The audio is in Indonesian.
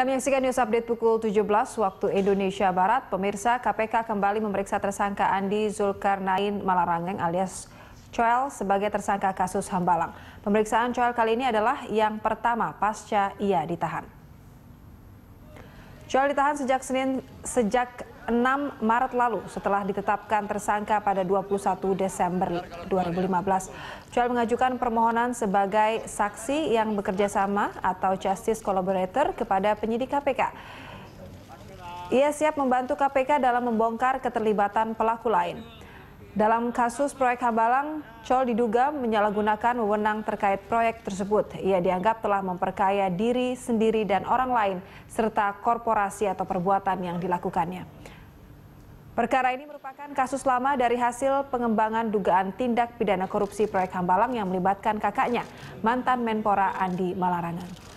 Kami menyaksikan news update pukul 17 waktu Indonesia Barat. Pemirsa KPK kembali memeriksa tersangka Andi Zulkarnain Malarangeng alias Coel sebagai tersangka kasus Hambalang. Pemeriksaan Coel kali ini adalah yang pertama pasca ia ditahan. Joel ditahan sejak Senin sejak 6 Maret lalu setelah ditetapkan tersangka pada 21 Desember 2015. Joel mengajukan permohonan sebagai saksi yang bekerja sama atau justice collaborator kepada penyidik KPK. Ia siap membantu KPK dalam membongkar keterlibatan pelaku lain. Dalam kasus proyek Hambalang, Chol diduga menyalahgunakan wewenang terkait proyek tersebut. Ia dianggap telah memperkaya diri sendiri dan orang lain, serta korporasi atau perbuatan yang dilakukannya. Perkara ini merupakan kasus lama dari hasil pengembangan dugaan tindak pidana korupsi proyek Hambalang yang melibatkan kakaknya, mantan Menpora Andi Malarangan.